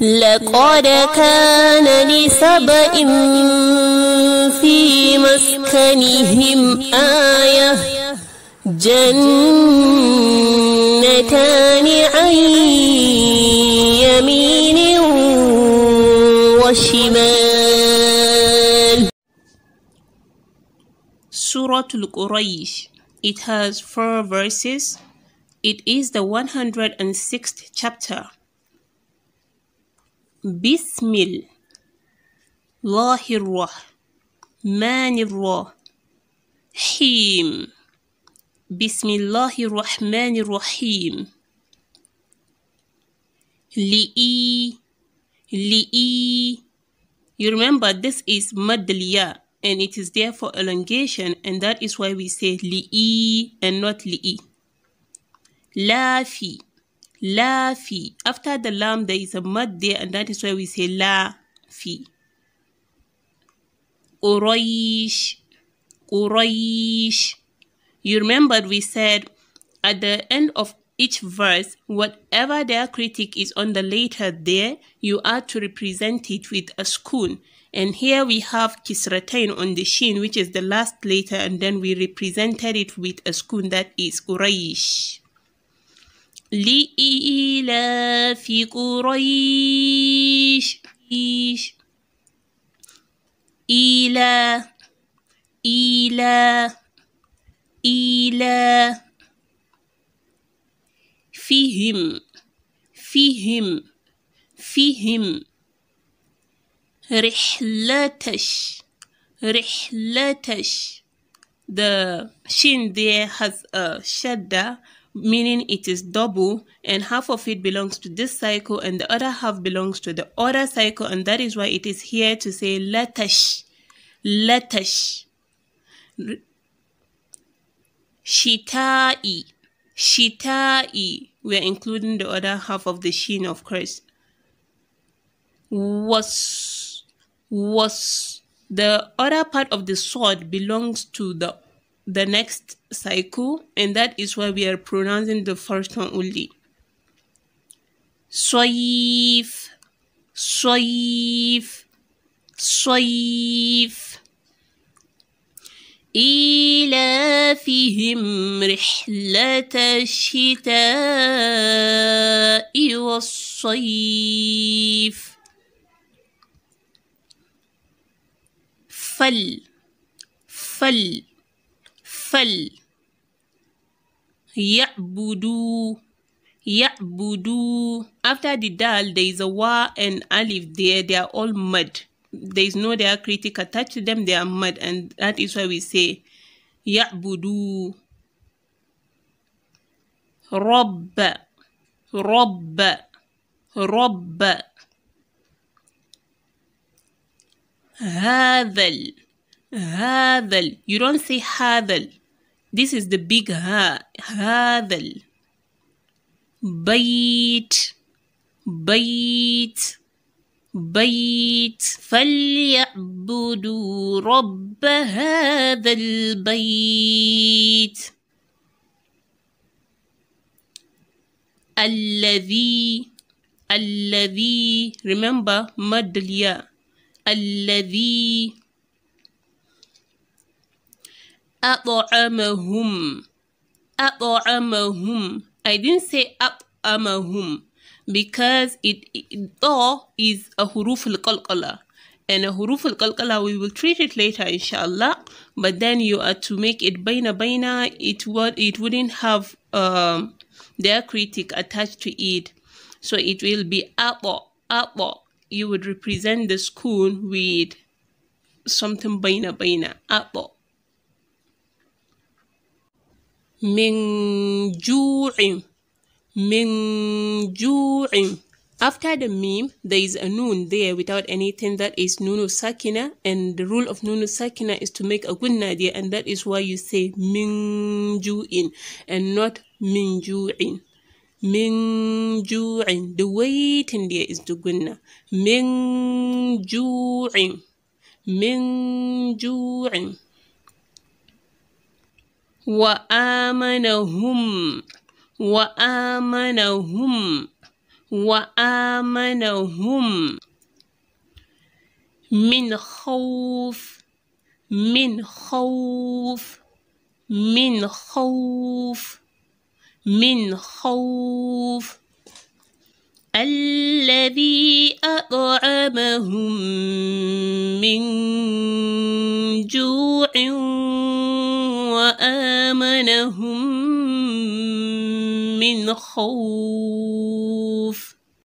لقد كان لسبأ في مسكنهم آية جنتان عن يمين وشمال Surah Al-Quraysh It has four verses. It is the 106th chapter. بسم الله الرحمن الرحيم بسم الله الرحمن الرحيم لئي لئي You remember this is madliya and it is there for elongation and that is why we say li'i and not li'i. Lafi La fi. After the lam, there is a mud there, and that is why we say la fi. Quraysh. You remember we said at the end of each verse, whatever their critic is on the letter there, you are to represent it with a spoon. And here we have Kisratain on the shin, which is the last letter, and then we represented it with a spoon that is Quraysh. لإيلاف قريش إيلا إيلا إيلا فيهم فيهم فيهم رحلتش رحلتش the shin there has a shadda meaning it is double and half of it belongs to this cycle and the other half belongs to the other cycle and that is why it is here to say letash letash shitai shitai we are including the other half of the sheen of Christ. was was the other part of the sword belongs to the the next cycle, and that is why we are pronouncing the first one only. Soif, soif, soif. فيهم رحلة الشتاء والصيف فل فل فل يعبدو يعبدو after the dal there is a wa and alif there they are all mud there is no critic attached to them they are mud and that is why we say يعبدو رب رب رب هذا هذا you don't say هذا This is the big ها هذا البيت بيت بيت فليعبدوا رب هذا البيت الذي الذي remember مد الياء الذي أطعمهم أطعمهم I didn't say أطعمهم because it, it though is a huruf al-qalqala and a huruf al-qalqala we will treat it later inshallah but then you are to make it baina baina it would it wouldn't have um their critic attached to it so it will be apo apo you would represent the spoon with something baina baina apo min ju'in min ju'in after the meme there is a noon there without anything that is nunu sakina and the rule of nunu sakina is to make a good nadia and that is why you say min ju'in and not min ju'in min ju'in the waiting there is the gunna min ju'in min ju'in وآمنهم وآمنهم وآمنهم من خوف من خوف من خوف من خوف الذي أطعمهم من جوع وآمنهم لهم من خوف